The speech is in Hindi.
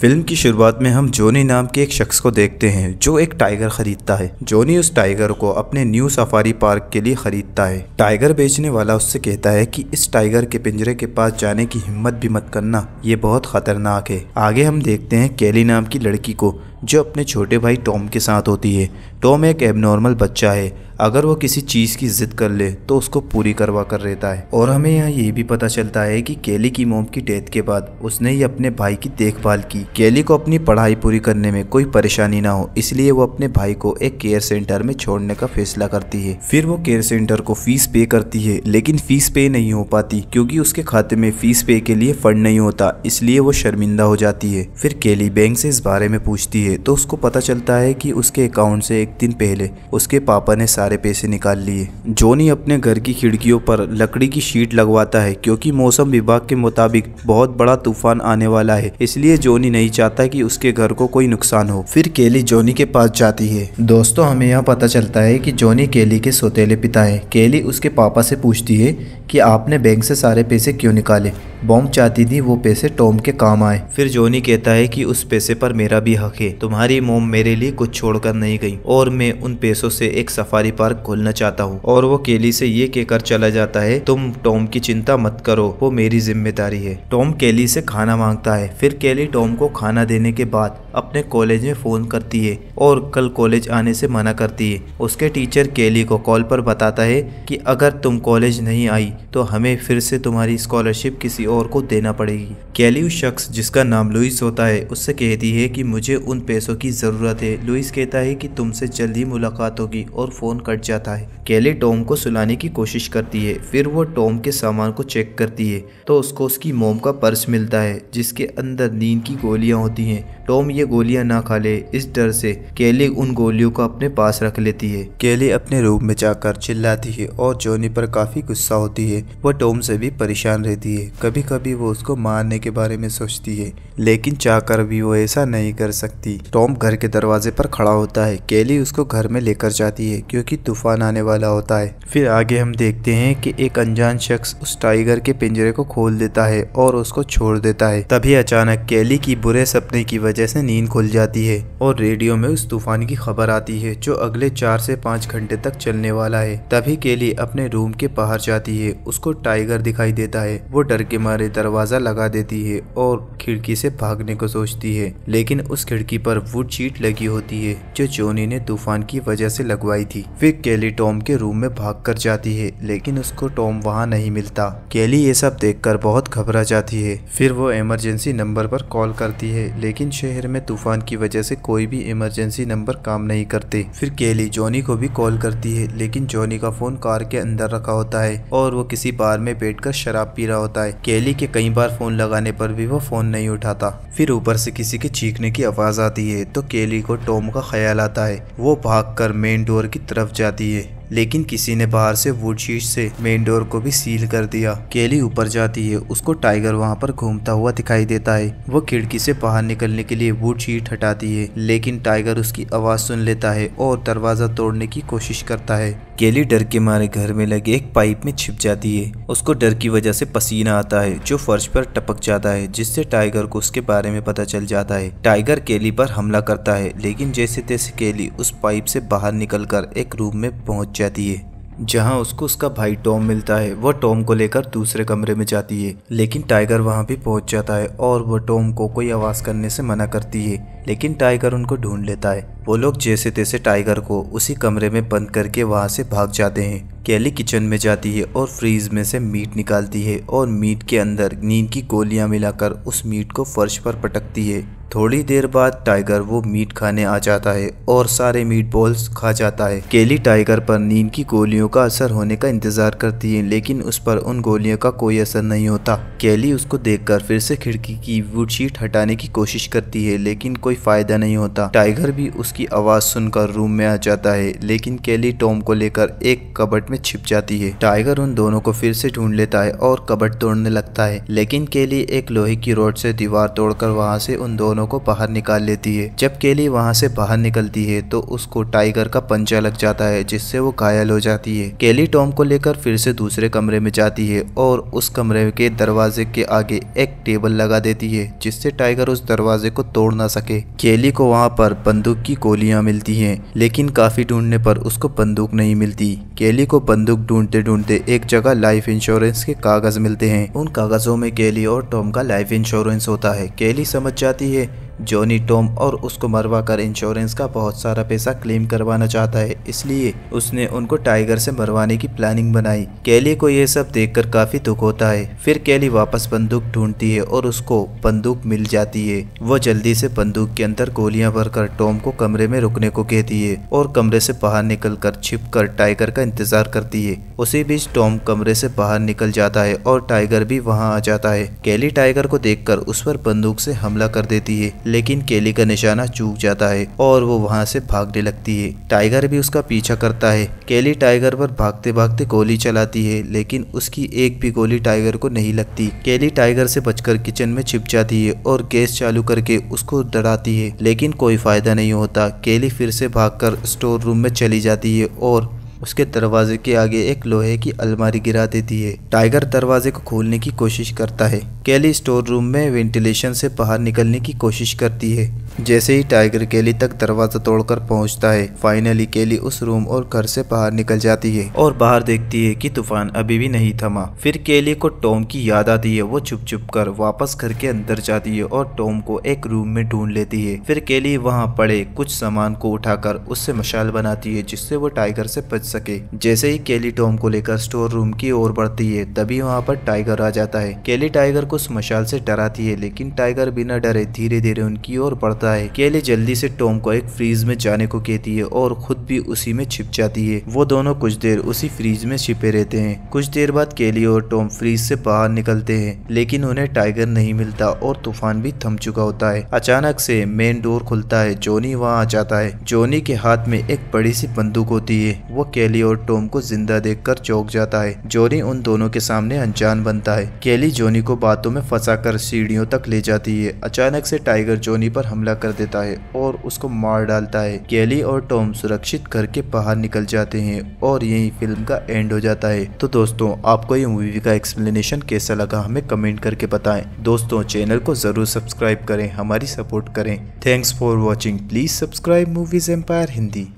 फिल्म की शुरुआत में हम जोनी नाम के एक शख्स को देखते हैं जो एक टाइगर खरीदता है जोनी उस टाइगर को अपने न्यू सफारी पार्क के लिए खरीदता है टाइगर बेचने वाला उससे कहता है कि इस टाइगर के पिंजरे के पास जाने की हिम्मत भी मत करना ये बहुत खतरनाक है आगे हम देखते हैं केली नाम की लड़की को जो अपने छोटे भाई टॉम के साथ होती है टॉम एक एबनॉर्मल बच्चा है अगर वो किसी चीज़ की जिद कर ले तो उसको पूरी करवा कर रहता है और हमें यहाँ ये भी पता चलता है कि केली की मोम की डेथ के बाद उसने ही अपने भाई की देखभाल की केली को अपनी पढ़ाई पूरी करने में कोई परेशानी ना हो इसलिए वो अपने भाई को एक केयर सेंटर में छोड़ने का फैसला करती है फिर वो केयर सेंटर को फीस पे करती है लेकिन फीस पे नहीं हो पाती क्योंकि उसके खाते में फीस पे के लिए फंड नहीं होता इसलिए वो शर्मिंदा हो जाती है फिर केली बैंक से इस बारे में पूछती है तो उसको पता चलता है कि उसके अकाउंट से एक दिन पहले उसके पापा ने सारे सारे पैसे निकाल लिए जोनी अपने घर की खिड़कियों पर लकड़ी की शीट लगवाता है क्योंकि मौसम विभाग के मुताबिक बहुत बड़ा तूफान आने वाला है इसलिए जोनी नहीं चाहता कि उसके घर को कोई नुकसान हो फिर केली जोनी के पास जाती है दोस्तों हमें यह पता चलता है कि जोनी केली के सौतेले पिता है केली उसके पापा से पूछती है कि आपने बैंक से सारे पैसे क्यों निकाले बॉम चाहती थी वो पैसे टॉम के काम आए फिर जोनी कहता है कि उस पैसे पर मेरा भी हक है तुम्हारी मोम मेरे लिए कुछ छोड़कर नहीं गई और मैं उन पैसों से एक सफारी पार्क खोलना चाहता हूँ और वो केली से ये कहकर चला जाता है तुम टॉम की चिंता मत करो वो मेरी जिम्मेदारी है टॉम केली से खाना मांगता है फिर केली टॉम को खाना देने के बाद अपने कॉलेज में फ़ोन करती है और कल कॉलेज आने से मना करती है उसके टीचर केली को कॉल पर बताता है कि अगर तुम कॉलेज नहीं आई तो हमें फिर से तुम्हारी स्कॉलरशिप किसी और को देना पड़ेगी कैली उस शख्स जिसका नाम लुइस होता है उससे कहती है कि मुझे उन पैसों की ज़रूरत है लुइस कहता है कि तुमसे जल्द ही मुलाकात होगी और फ़ोन कट जाता है कैली टॉम को सुलाने की कोशिश करती है फिर वो टॉम के सामान को चेक करती है तो उसको उसकी मोम का पर्स मिलता है जिसके अंदर नींद की गोलियाँ होती है टॉम ये गोलियाँ ना खा ले इस डर से कैली उन गोलियों को अपने पास रख लेती है कैली अपने रूम में जाकर चिल्लाती है और जोनी पर काफ़ी गुस्सा होती है वह टॉम से भी परेशान रहती है कभी कभी कभी वो उसको मारने के बारे में सोचती है लेकिन चाहकर भी वो ऐसा नहीं कर सकती टॉम घर के दरवाजे पर खड़ा होता है केली उसको घर में लेकर जाती है क्योंकि तूफान आने वाला होता है फिर आगे हम देखते हैं कि एक अनजान शख्स उस टाइगर के पिंजरे को खोल देता है और उसको छोड़ देता है तभी अचानक केली की बुरे सपने की वजह से नींद खुल जाती है और रेडियो में उस तूफान की खबर आती है जो अगले चार से पाँच घंटे तक चलने वाला है तभी केली अपने रूम के बाहर जाती है उसको टाइगर दिखाई देता है वो डर के मारे दरवाजा लगा देती है और खिड़की से भागने को सोचती है लेकिन उस खिड़की पर वो चीट लगी होती है जो जोनी ने तूफान की वजह से लगवाई थी वे केली टॉम के रूम में भाग कर जाती है लेकिन उसको टॉम वहाँ नहीं मिलता केली ये सब कर बहुत घबरा जाती है फिर वो इमरजेंसी नंबर पर कॉल करती है लेकिन शहर में तूफान की वजह से कोई भी इमरजेंसी नंबर काम नहीं करते फिर केली जॉनी को भी कॉल करती है लेकिन जॉनी का फोन कार के अंदर रखा होता है और वो किसी बार में बैठकर शराब पी रहा होता है केली डेली के कई बार फ़ोन लगाने पर भी वो फ़ोन नहीं उठाता फिर ऊपर से किसी के चीखने की आवाज़ आती है तो केली को टॉम का ख्याल आता है वो भागकर मेन डोर की तरफ जाती है लेकिन किसी ने बाहर से वुड शीट से मेन डोर को भी सील कर दिया केली ऊपर जाती है उसको टाइगर वहाँ पर घूमता हुआ दिखाई देता है वो खिड़की से बाहर निकलने के लिए वुड शीट हटाती है लेकिन टाइगर उसकी आवाज़ सुन लेता है और दरवाज़ा तोड़ने की कोशिश करता है केली डर के मारे घर में लगे एक पाइप में छिप जाती है उसको डर की वजह से पसीना आता है जो फर्श पर टपक जाता है जिससे टाइगर को उसके बारे में पता चल जाता है टाइगर केली पर हमला करता है लेकिन जैसे तैसे केली उस पाइप से बाहर निकलकर एक रूम में पहुंच जाती है जहाँ उसको उसका भाई टॉम मिलता है वह टॉम को लेकर दूसरे कमरे में जाती है लेकिन टाइगर वहाँ भी पहुंच जाता है और वह टॉम को कोई आवाज़ करने से मना करती है लेकिन टाइगर उनको ढूंढ लेता है वो लोग जैसे तैसे टाइगर को उसी कमरे में बंद करके वहाँ से भाग जाते हैं कैली किचन में जाती है और फ्रीज में से मीट निकालती है और मीट के अंदर नींद की गोलियाँ मिलाकर उस मीट को फर्श पर पटकती है थोड़ी देर बाद टाइगर वो मीट खाने आ जाता है और सारे मीट बॉल्स खा जाता है केली टाइगर पर नींद की गोलियों का असर होने का इंतजार करती है लेकिन उस पर उन गोलियों का कोई असर नहीं होता केली उसको देखकर फिर से खिड़की की वुडशीट हटाने की कोशिश करती है लेकिन कोई फायदा नहीं होता टाइगर भी उसकी आवाज सुनकर रूम में आ जाता है लेकिन केली टॉम को लेकर एक कबट में छिप जाती है टाइगर उन दोनों को फिर से ढूंढ लेता है और कबट तोड़ने लगता है लेकिन केली एक लोहे की रोड से दीवार तोड़कर वहां से उन दोनों दोनों को बाहर निकाल लेती है जब केली वहाँ से बाहर निकलती है तो उसको टाइगर का पंजा लग जाता है जिससे वो घायल हो जाती है केली टॉम को लेकर फिर से दूसरे कमरे में जाती है और उस कमरे के दरवाजे के आगे एक टेबल लगा देती है जिससे टाइगर उस दरवाजे को तोड़ ना सके केली को वहाँ पर बंदूक की गोलियाँ मिलती है लेकिन काफी ढूंढने पर उसको बंदूक नहीं मिलती केली को बंदूक ढूंढते ढूंढते एक जगह लाइफ इंश्योरेंस के कागज मिलते हैं उन कागजों में केली और टॉम का लाइफ इंश्योरेंस होता है केली समझ जाती है जॉनी टॉम और उसको मरवा कर इंश्योरेंस का बहुत सारा पैसा क्लेम करवाना चाहता है इसलिए उसने उनको टाइगर से मरवाने की प्लानिंग बनाई कैली को यह सब देखकर काफी दुख होता है फिर कैली वापस बंदूक ढूंढती है और उसको बंदूक मिल जाती है वो जल्दी से बंदूक के अंदर गोलियां भरकर टॉम को कमरे में रुकने को कहती है और कमरे से बाहर निकल कर छिप कर टाइगर का इंतजार करती है उसी बीच टॉम कमरे से बाहर निकल जाता है और टाइगर भी वहाँ आ जाता है कैली टाइगर को कर उस पर बंदूक से हमला कर देती है लेकिन केली का निशाना चूक जाता है और वो वहाँ से भागने लगती है टाइगर भी उसका पीछा करता है केली टाइगर पर भागते भागते गोली चलाती है लेकिन उसकी एक भी गोली टाइगर को नहीं लगती केली टाइगर से बचकर किचन में छिप जाती है और गैस चालू करके उसको डराती है लेकिन कोई फायदा नहीं होता केली फिर से भागकर स्टोर रूम में चली जाती है और उसके दरवाजे के आगे एक लोहे की अलमारी गिरा देती है टाइगर दरवाजे को खोलने की कोशिश करता है केली स्टोर रूम में वेंटिलेशन से बाहर निकलने की कोशिश करती है जैसे ही टाइगर केली तक दरवाजा तोड़कर पहुंचता है फाइनली केली उस रूम और घर से बाहर निकल जाती है और बाहर देखती है कि तूफान अभी भी नहीं थमा फिर केली को टॉम की याद आती है वो चुप चुप कर वापस घर के अंदर जाती है और टॉम को एक रूम में ढूंढ लेती है फिर केली वहाँ पड़े कुछ सामान को उठाकर उससे मशाल बनाती है जिससे वो टाइगर से बच सके जैसे ही केली टॉम को लेकर स्टोर रूम की ओर बढ़ती है तभी वहाँ पर टाइगर आ जाता है केली टाइगर को मशाल से डराती है लेकिन टाइगर बिना डरे धीरे धीरे उनकी ओर बढ़ता है केली जल्दी से टॉम को एक फ्रीज में जाने को कहती है और खुद भी उसी में छिप जाती है वो दोनों कुछ देर उसी फ्रीज में छिपे रहते हैं कुछ देर बाद केली और टॉम फ्रीज से बाहर निकलते हैं लेकिन उन्हें टाइगर नहीं मिलता और तूफान भी थम चुका होता है अचानक से मेन डोर खुलता है जोनी वहाँ आ जाता है जोनी के हाथ में एक बड़ी सी बंदूक होती है वो केली और टोम को जिंदा देखकर चौंक जाता है जोनी उन दोनों के सामने अनजान बनता है केली जोनी को बातों में फंसाकर सीढ़ियों तक ले जाती है अचानक से टाइगर जोनी पर हमला कर देता है और उसको मार डालता है केली और टोम सुरक्षित घर के बाहर निकल जाते हैं और यही फिल्म का एंड हो जाता है तो दोस्तों आपको ये मूवी का एक्सप्लेनेशन कैसा लगा हमें कमेंट करके बताएं दोस्तों चैनल को जरूर सब्सक्राइब करें हमारी सपोर्ट करें thanks for watching please subscribe Movies Empire Hindi